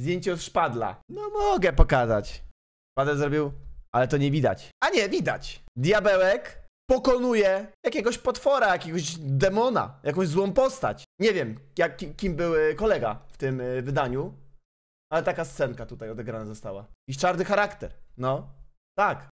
Zdjęcie od szpadla. No mogę pokazać. Szpadel zrobił, ale to nie widać. A nie, widać. Diabełek pokonuje jakiegoś potwora, jakiegoś demona, jakąś złą postać. Nie wiem, jak, kim był e, kolega w tym e, wydaniu, ale taka scenka tutaj odegrana została. I czarny charakter, no. Tak,